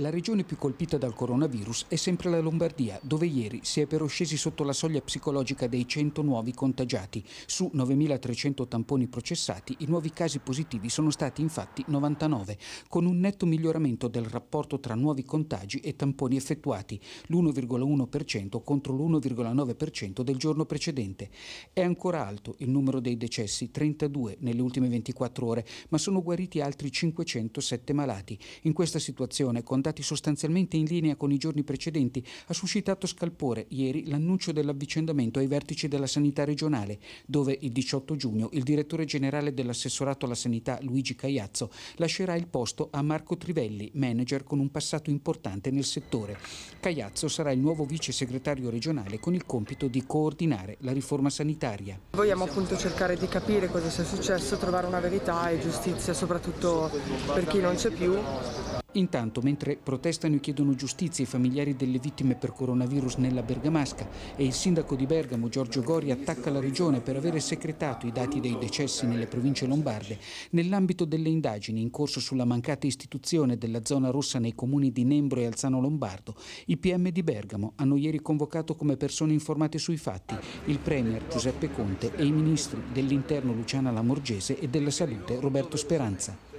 La regione più colpita dal coronavirus è sempre la Lombardia, dove ieri si è però scesi sotto la soglia psicologica dei 100 nuovi contagiati. Su 9.300 tamponi processati, i nuovi casi positivi sono stati infatti 99, con un netto miglioramento del rapporto tra nuovi contagi e tamponi effettuati, l'1,1% contro l'1,9% del giorno precedente. È ancora alto il numero dei decessi, 32 nelle ultime 24 ore, ma sono guariti altri 507 malati. In questa situazione, contagi andati sostanzialmente in linea con i giorni precedenti, ha suscitato scalpore ieri l'annuncio dell'avvicendamento ai vertici della sanità regionale, dove il 18 giugno il direttore generale dell'assessorato alla sanità Luigi Caiazzo lascerà il posto a Marco Trivelli, manager con un passato importante nel settore. Caiazzo sarà il nuovo vice segretario regionale con il compito di coordinare la riforma sanitaria. Vogliamo appunto cercare di capire cosa sia successo, trovare una verità e giustizia soprattutto per chi non c'è più. Intanto, mentre protestano e chiedono giustizia i familiari delle vittime per coronavirus nella Bergamasca e il sindaco di Bergamo, Giorgio Gori, attacca la regione per aver secretato i dati dei decessi nelle province lombarde, nell'ambito delle indagini in corso sulla mancata istituzione della zona rossa nei comuni di Nembro e Alzano Lombardo, i PM di Bergamo hanno ieri convocato come persone informate sui fatti il Premier Giuseppe Conte e i ministri dell'Interno Luciana Lamorgese e della Salute Roberto Speranza.